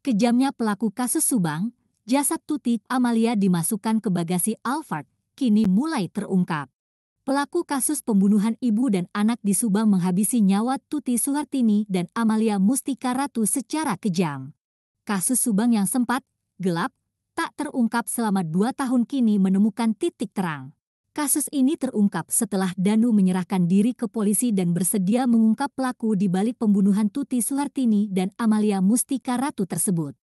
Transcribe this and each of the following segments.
Kejamnya pelaku kasus Subang, jasad Tuti Amalia dimasukkan ke bagasi Alphard, kini mulai terungkap. Pelaku kasus pembunuhan ibu dan anak di Subang menghabisi nyawa Tuti Suhartini dan Amalia Mustika Ratu secara kejam. Kasus Subang yang sempat, gelap, tak terungkap selama dua tahun kini menemukan titik terang. Kasus ini terungkap setelah Danu menyerahkan diri ke polisi dan bersedia mengungkap pelaku di balik pembunuhan Tuti Suhartini dan Amalia Mustika Ratu tersebut.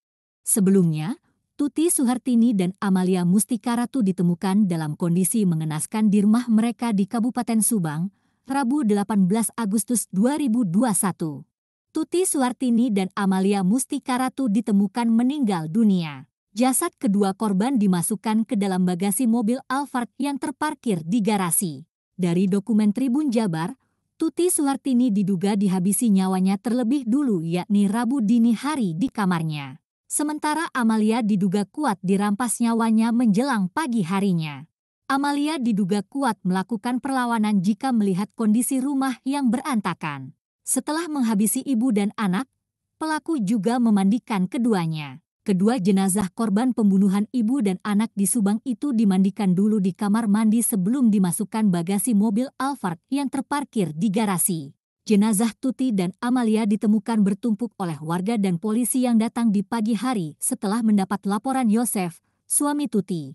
Sebelumnya, Tuti Suhartini dan Amalia Mustika Ratu ditemukan dalam kondisi mengenaskan di rumah mereka di Kabupaten Subang, Rabu 18 Agustus 2021. Tuti Suhartini dan Amalia Mustika Ratu ditemukan meninggal dunia jasad kedua korban dimasukkan ke dalam bagasi mobil Alphard yang terparkir di garasi. Dari dokumen Tribun Jabar, Tuti Suhartini diduga dihabisi nyawanya terlebih dulu yakni Rabu dini hari di kamarnya. Sementara Amalia diduga kuat dirampas nyawanya menjelang pagi harinya. Amalia diduga kuat melakukan perlawanan jika melihat kondisi rumah yang berantakan. Setelah menghabisi ibu dan anak, pelaku juga memandikan keduanya kedua jenazah korban pembunuhan ibu dan anak di Subang itu dimandikan dulu di kamar mandi sebelum dimasukkan bagasi mobil Alphard yang terparkir di garasi. Jenazah Tuti dan Amalia ditemukan bertumpuk oleh warga dan polisi yang datang di pagi hari setelah mendapat laporan Yosef, suami Tuti.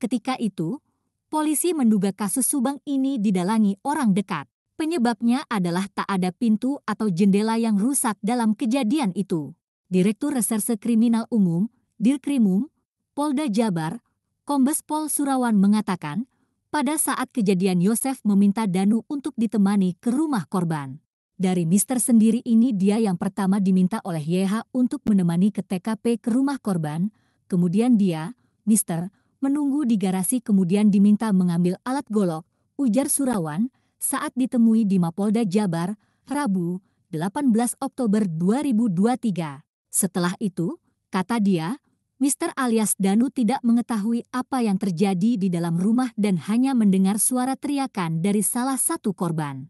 Ketika itu, polisi menduga kasus Subang ini didalangi orang dekat. Penyebabnya adalah tak ada pintu atau jendela yang rusak dalam kejadian itu. Direktur Reserse Kriminal Umum, Dirkrimum, Polda Jabar, Kombes Pol Surawan mengatakan, pada saat kejadian Yosef meminta Danu untuk ditemani ke rumah korban. Dari Mister sendiri ini dia yang pertama diminta oleh YH untuk menemani ke TKP ke rumah korban, kemudian dia, Mister, menunggu di garasi kemudian diminta mengambil alat golok, ujar Surawan, saat ditemui di Mapolda Jabar, Rabu, 18 Oktober 2023. Setelah itu, kata dia, Mr. alias Danu tidak mengetahui apa yang terjadi di dalam rumah dan hanya mendengar suara teriakan dari salah satu korban.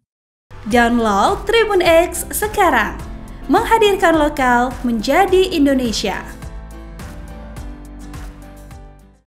Download Tribun X sekarang, menghadirkan lokal menjadi Indonesia.